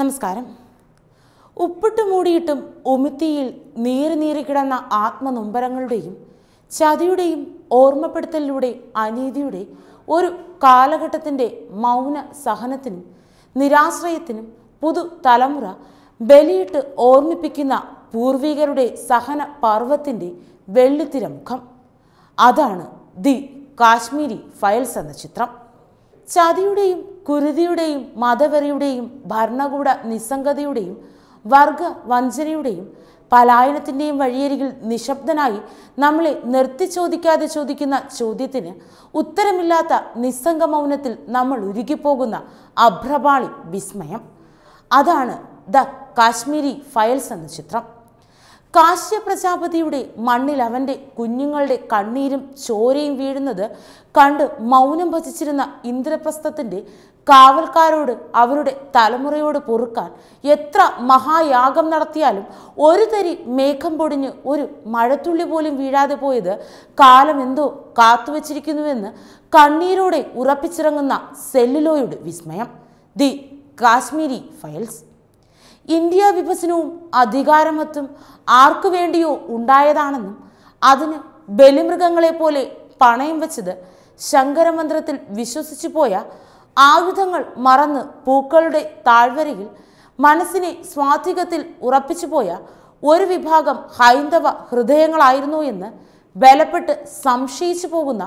നമസ്കാരം ഉപ്പിട്ട് മൂടിയിട്ടും ഉമിത്തിയിൽ നീറി നീറി കിടന്ന ആത്മനുംബരങ്ങളുടെയും ചതിയുടെയും ഓർമ്മപ്പെടുത്തലിലൂടെ അനീതിയുടെ ഒരു കാലഘട്ടത്തിൻ്റെ മൗന സഹനത്തിനും നിരാശ്രയത്തിനും പുതു തലമുറ ബലിയിട്ട് ഓർമ്മിപ്പിക്കുന്ന പൂർവികരുടെ സഹന പർവ്വത്തിൻ്റെ വെള്ളിത്തിരമുഖം അതാണ് ദി കാശ്മീരി ഫയൽസ് എന്ന ചിത്രം ചതിയുടെയും കുരുതിയുടെയും മതവെറിയുടെയും ഭരണകൂട നിസ്സംഗതയുടെയും വർഗ വഞ്ചനയുടെയും പലായനത്തിൻ്റെയും വഴിയരികിൽ നിശബ്ദനായി നമ്മളെ നിർത്തി ചോദിക്കാതെ ചോദിക്കുന്ന ചോദ്യത്തിന് ഉത്തരമില്ലാത്ത നിസ്സംഗ മൗനത്തിൽ നമ്മൾ ഉരുകിപ്പോകുന്ന അഭ്രപാളി വിസ്മയം അതാണ് ദ കാശ്മീരി ഫയൽസ് എന്ന ചിത്രം കാശ്യ പ്രജാപതിയുടെ മണ്ണിൽ അവൻ്റെ കുഞ്ഞുങ്ങളുടെ കണ്ണീരും ചോരയും വീഴുന്നത് കണ്ട് മൗനം ഭജിച്ചിരുന്ന ഇന്ദ്രപ്രസ്ഥത്തിൻ്റെ കാവൽക്കാരോട് അവരുടെ തലമുറയോട് പൊറുക്കാൻ എത്ര മഹായാഗം നടത്തിയാലും ഒരു തരി മേഘം പൊടിഞ്ഞ് ഒരു മഴത്തുള്ളി പോലും വീഴാതെ പോയത് എന്തോ കാത്തുവച്ചിരിക്കുന്നുവെന്ന് കണ്ണീരോടെ ഉറപ്പിച്ചിറങ്ങുന്ന സെല്ലുലോയുടെ വിസ്മയം ദി കാശ്മീരി ഫയൽസ് ഇന്ത്യ വിഭജനവും അധികാരമത്തും ആർക്കു വേണ്ടിയോ ഉണ്ടായതാണെന്നും അതിന് ബലിമൃഗങ്ങളെപ്പോലെ പണയം വച്ചത് ശങ്കരമന്ത്രത്തിൽ വിശ്വസിച്ചു പോയ ആയുധങ്ങൾ മറന്ന് പൂക്കളുടെ താഴ്വരയിൽ മനസ്സിനെ സ്വാധികത്തിൽ പോയ ഒരു വിഭാഗം ഹൈന്ദവ ഹൃദയങ്ങളായിരുന്നു എന്ന് ബലപ്പെട്ട് സംശയിച്ചു പോകുന്ന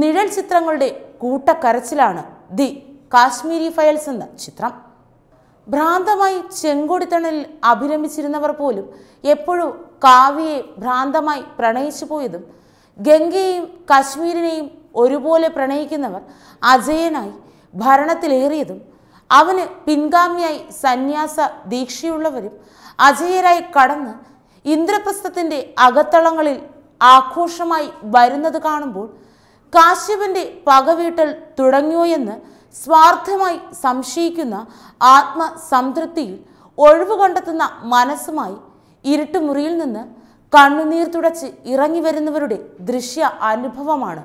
നിഴൽ ചിത്രങ്ങളുടെ കൂട്ടക്കരച്ചിലാണ് ദി കാശ്മീരി ഫയൽസ് എന്ന ചിത്രം ഭ്രാന്തമായി ചെങ്കൊടിത്തണലിൽ അഭിരമിച്ചിരുന്നവർ പോലും എപ്പോഴും കാവ്യയെ ഭ്രാന്തമായി പ്രണയിച്ചു പോയതും ഗംഗയെയും കശ്മീരിനെയും ഒരുപോലെ പ്രണയിക്കുന്നവർ അജയനായി ഭരണത്തിലേറിയതും അവന് പിൻഗാമിയായി സന്യാസ ദീക്ഷയുള്ളവരും അജയരായി കടന്ന് ഇന്ദ്രപ്രസ്ഥത്തിൻ്റെ അകത്തളങ്ങളിൽ ആഘോഷമായി വരുന്നത് കാണുമ്പോൾ കാശ്യപന്റെ പകവീട്ടൽ തുടങ്ങിയോ എന്ന് സ്വാർത്ഥമായി സംശയിക്കുന്ന ആത്മസംതൃപ്തിയിൽ ഒഴിവ് കണ്ടെത്തുന്ന മനസ്സുമായി ഇരുട്ടുമുറിയിൽ നിന്ന് കണ്ണുനീർ തുടച്ച് ഇറങ്ങി വരുന്നവരുടെ ദൃശ്യ അനുഭവമാണ്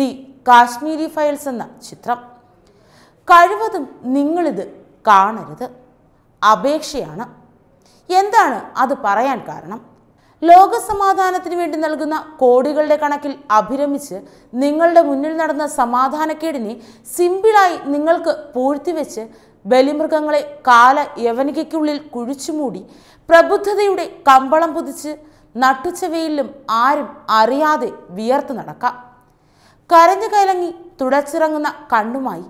ദി കാശ്മീരി ഫയൽസ് എന്ന ചിത്രം കഴിവതും നിങ്ങളിത് കാണരുത് അപേക്ഷയാണ് എന്താണ് അത് പറയാൻ കാരണം ലോകസമാധാനത്തിന് വേണ്ടി നൽകുന്ന കോടികളുടെ കണക്കിൽ അഭിരമിച്ച് നിങ്ങളുടെ മുന്നിൽ നടന്ന സമാധാനക്കേടിനെ സിമ്പിളായി നിങ്ങൾക്ക് പൂഴ്ത്തിവെച്ച് ബലിമൃഗങ്ങളെ കാല യവനികയ്ക്കുള്ളിൽ കുഴിച്ചുമൂടി പ്രബുദ്ധതയുടെ കമ്പളം പുതിച്ച് നട്ടുച്ചവയിലും ആരും അറിയാതെ വിയർത്ത് നടക്കാം കരഞ്ഞു കലങ്ങി തുടച്ചിറങ്ങുന്ന കണ്ണുമായി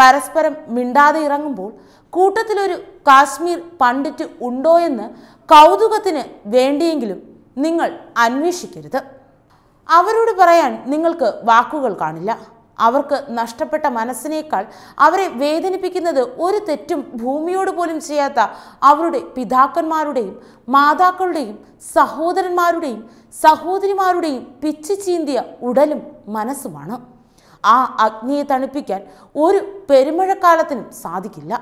പരസ്പരം മിണ്ടാതെ ഇറങ്ങുമ്പോൾ കൂട്ടത്തിലൊരു കാശ്മീർ പണ്ഡിറ്റ് ഉണ്ടോ എന്ന് കൗതുകത്തിന് വേണ്ടിയെങ്കിലും നിങ്ങൾ അന്വേഷിക്കരുത് അവരോട് പറയാൻ നിങ്ങൾക്ക് വാക്കുകൾ കാണില്ല അവർക്ക് നഷ്ടപ്പെട്ട മനസ്സിനേക്കാൾ അവരെ വേദനിപ്പിക്കുന്നത് ഒരു തെറ്റും ഭൂമിയോട് പോലും ചെയ്യാത്ത അവരുടെ പിതാക്കന്മാരുടെയും മാതാക്കളുടെയും സഹോദരന്മാരുടെയും സഹോദരിമാരുടെയും പിച്ചു ചീന്തിയ ഉടലും മനസ്സുമാണ് ആ അഗ്നിയെ തണുപ്പിക്കാൻ ഒരു പെരുമഴക്കാലത്തിനും സാധിക്കില്ല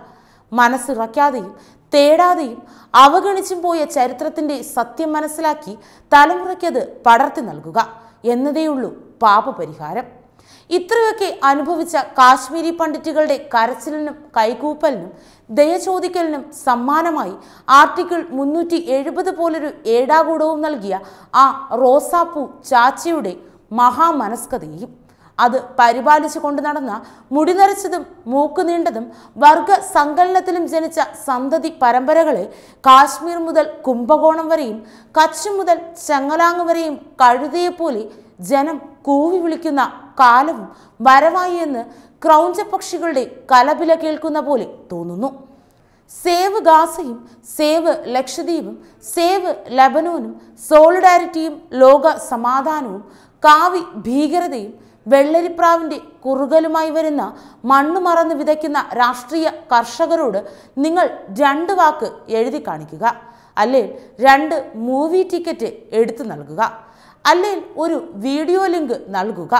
മനസ്സിറക്കാതെയും തേടാതെയും അവഗണിച്ചും പോയ ചരിത്രത്തിൻ്റെ സത്യം മനസ്സിലാക്കി തലമുറയ്ക്കത് പടർത്തി നൽകുക എന്നതേയുള്ളൂ പാപപരിഹാരം ഇത്രയൊക്കെ അനുഭവിച്ച കാശ്മീരി പണ്ഡിറ്റുകളുടെ കരച്ചിലിനും കൈകൂപ്പലിനും ദയചോദിക്കലിനും സമ്മാനമായി ആർട്ടിക്കിൾ മുന്നൂറ്റി എഴുപത് പോലൊരു ഏടാകൂടവും നൽകിയ ആ റോസാപ്പൂ ചാച്ചിയുടെ മഹാമനസ്കതയും അത് പരിപാലിച്ചു കൊണ്ട് നടന്ന നിറച്ചതും മൂക്ക് നീണ്ടതും വർഗ സങ്കലനത്തിലും ജനിച്ച സന്തതി പരമ്പരകളെ കാശ്മീർ മുതൽ കുംഭകോണം വരെയും കച്ച് മുതൽ ചെങ്ങലാങ് വരെയും കഴുതയെപ്പോലെ ജനം കൂവി വിളിക്കുന്ന കാലവും വരവായി എന്ന് ക്രൗഞ്ച പക്ഷികളുടെ കലപില കേൾക്കുന്ന പോലെ തോന്നുന്നു സേവ് ഗാസയും സേവ് ലക്ഷദ്വീപും സേവ് ലബനോനും സോളിഡാരിറ്റിയും ലോക സമാധാനവും കാവി ഭീകരതയും വെള്ളരിപ്രാവിൻ്റെ കുറുകലുമായി വരുന്ന മണ്ണ് മറന്ന് വിതയ്ക്കുന്ന രാഷ്ട്രീയ കർഷകരോട് നിങ്ങൾ രണ്ട് വാക്ക് എഴുതി കാണിക്കുക അല്ലെങ്കിൽ രണ്ട് മൂവി ടിക്കറ്റ് എടുത്തു നൽകുക അല്ലെങ്കിൽ ഒരു വീഡിയോ ലിങ്ക് നൽകുക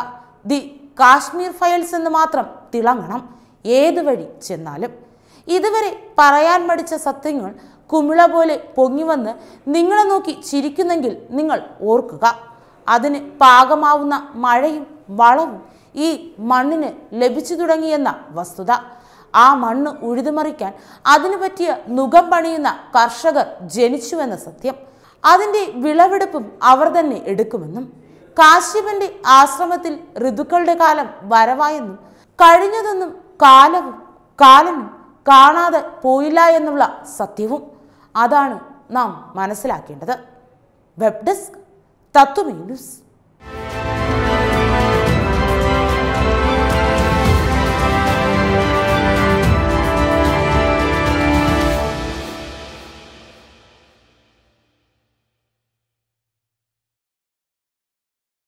ദി കാശ്മീർ ഫയൽസ് എന്ന് മാത്രം തിളങ്ങണം ഏതു വഴി ചെന്നാലും ഇതുവരെ പറയാൻ മടിച്ച സത്യങ്ങൾ കുമിള പോലെ പൊങ്ങി വന്ന് നിങ്ങളെ നോക്കി ചിരിക്കുന്നെങ്കിൽ നിങ്ങൾ ഓർക്കുക അതിന് പാകമാവുന്ന മഴയും വളവും ഈ മണ്ണിന് ലഭിച്ചു തുടങ്ങിയെന്ന വസ്തുത ആ മണ്ണ് ഉഴുതുമറിക്കാൻ അതിനു പറ്റിയ നുഖം പണിയുന്ന കർഷകർ ജനിച്ചുവെന്ന സത്യം അതിൻ്റെ വിളവെടുപ്പും അവർ തന്നെ എടുക്കുമെന്നും കാശ്യപന്റെ ആശ്രമത്തിൽ ഋതുക്കളുടെ കാലം വരവായെന്നും കഴിഞ്ഞതൊന്നും കാലവും കാലനും കാണാതെ പോയില്ല എന്നുള്ള സത്യവും അതാണ് നാം മനസ്സിലാക്കേണ്ടത് വെബ് ഡെസ്ക് തത്വമേ ന്യൂസ്